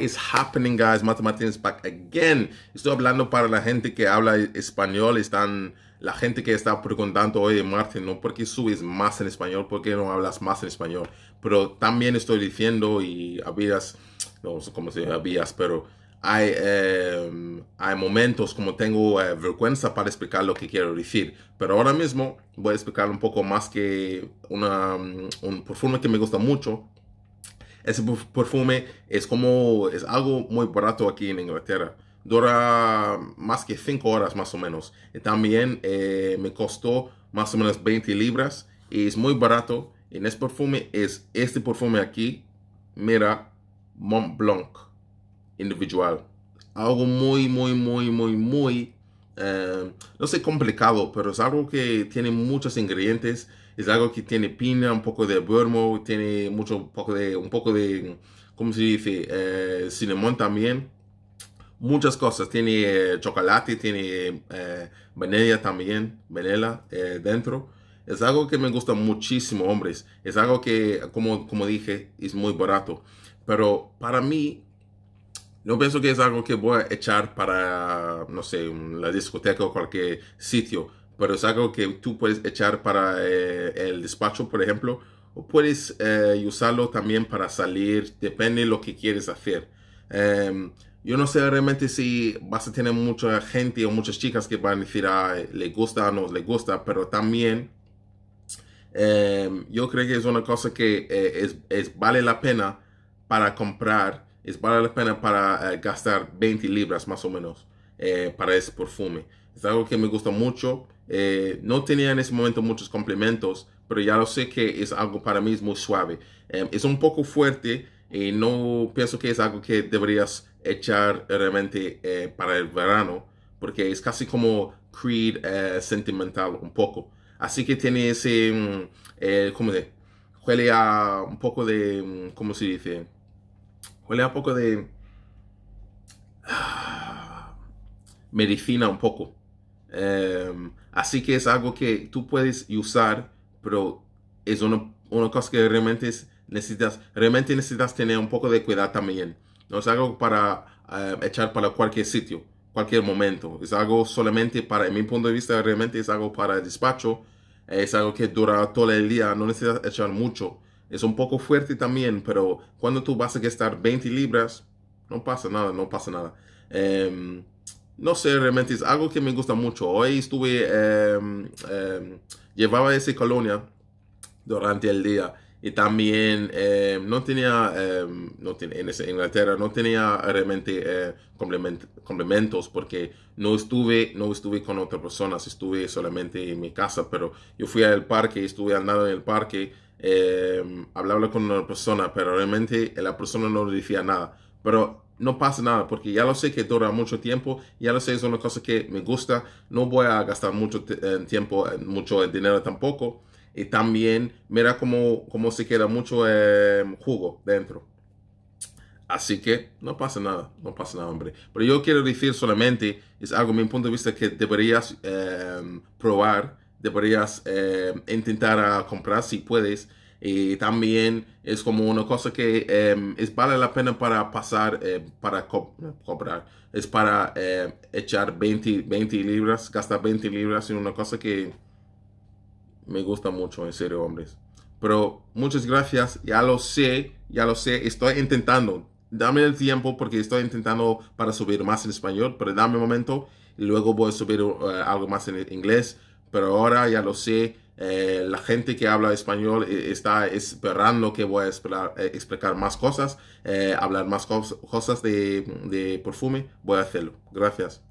is happening, guys? Matthew Martínez back again. Estoy hablando para la gente que habla español. Están la gente que está preguntando, de Martín, ¿no? porque subes más en español? porque no hablas más en español? Pero también estoy diciendo y habías, no sé cómo se habías, pero hay, em, hay momentos como tengo eh, vergüenza para explicar lo que quiero decir. Pero ahora mismo voy a explicar un poco más que una, mm, un perfume que me gusta mucho, ese perfume es como, es algo muy barato aquí en Inglaterra. Dura más que 5 horas más o menos. también eh, me costó más o menos 20 libras y es muy barato. En este perfume es este perfume aquí. Mira, Mont Blanc individual. Algo muy, muy, muy, muy, muy, eh, no sé, complicado, pero es algo que tiene muchos ingredientes es algo que tiene pina, un poco de vermo, tiene mucho, poco de, un poco de, ¿cómo se dice? Eh, también. Muchas cosas. Tiene eh, chocolate, tiene eh, vanilla también, vanilla eh, dentro. Es algo que me gusta muchísimo, hombres. Es algo que, como, como dije, es muy barato. Pero para mí, no pienso que es algo que voy a echar para, no sé, la discoteca o cualquier sitio pero es algo que tú puedes echar para eh, el despacho, por ejemplo, o puedes eh, usarlo también para salir, depende de lo que quieres hacer. Em, yo no sé realmente si vas a tener mucha gente o muchas chicas que van a decir, ah, le gusta o no le gusta, pero también em, yo creo que es una cosa que eh, es, es, vale la pena para comprar, es vale la pena para gastar 20 libras más o menos para ese perfume. Es algo que me gusta mucho. Eh, no tenía en ese momento muchos complementos, pero ya lo sé que es algo para mí muy suave. Em, es un poco fuerte y no pienso que es algo que deberías echar realmente eh, para el verano, porque es casi como Creed eh, sentimental un poco. Así que tiene ese, mm, ¿cómo se? Huele a un poco de, mm, ¿cómo se dice? Huele a un poco de... medicina un poco. Em, así que es algo que tú puedes usar, pero es una, una cosa que realmente necesitas, realmente necesitas tener un poco de cuidado también. No es algo para em, echar para cualquier sitio, cualquier momento. Es algo solamente para, en mi punto de vista, realmente es algo para el despacho. Es algo que dura todo el día, no necesitas echar mucho. Es un poco fuerte también, pero cuando tú vas a gastar 20 libras, no pasa nada, no pasa nada. Em, no sé, realmente es algo que me gusta mucho. Hoy estuve, em, em, llevaba esa colonia durante el día y también em, no tenía, no ten, en Inglaterra no tenía realmente eh, complement, complementos porque no estuve, no estuve con otra persona, estuve solamente en mi casa, pero yo fui al parque, estuve andando en el parque, hablaba con una persona, pero realmente la persona no decía nada pero no pasa nada, porque ya lo sé que dura mucho tiempo, ya lo sé, es una cosa que me gusta, no voy a gastar mucho eh, tiempo, eh, mucho dinero tampoco. Y también mira cómo, cómo se queda mucho em, jugo dentro. Así que no pasa nada, no pasa nada, hombre. Pero yo quiero decir solamente, es algo, mi punto de vista, que deberías em, probar, deberías em, intentar a ah, comprar si puedes y también es como una cosa que em, es vale la pena para pasar, em, para cobrar. Es para em, echar 20, 20 libras, gastar 20 libras en una cosa que me gusta mucho, en serio, hombres. Pero muchas gracias, ya lo sé, ya lo sé, estoy intentando. Dame el tiempo porque estoy intentando para subir más en español, pero dame un momento y luego voy a subir eh, algo más en inglés. Pero ahora ya lo sé eh, la gente que habla español eh, está esperando que voy a eh, explicar más cosas, hablar más cosas de perfume. Voy a hacerlo. Gracias.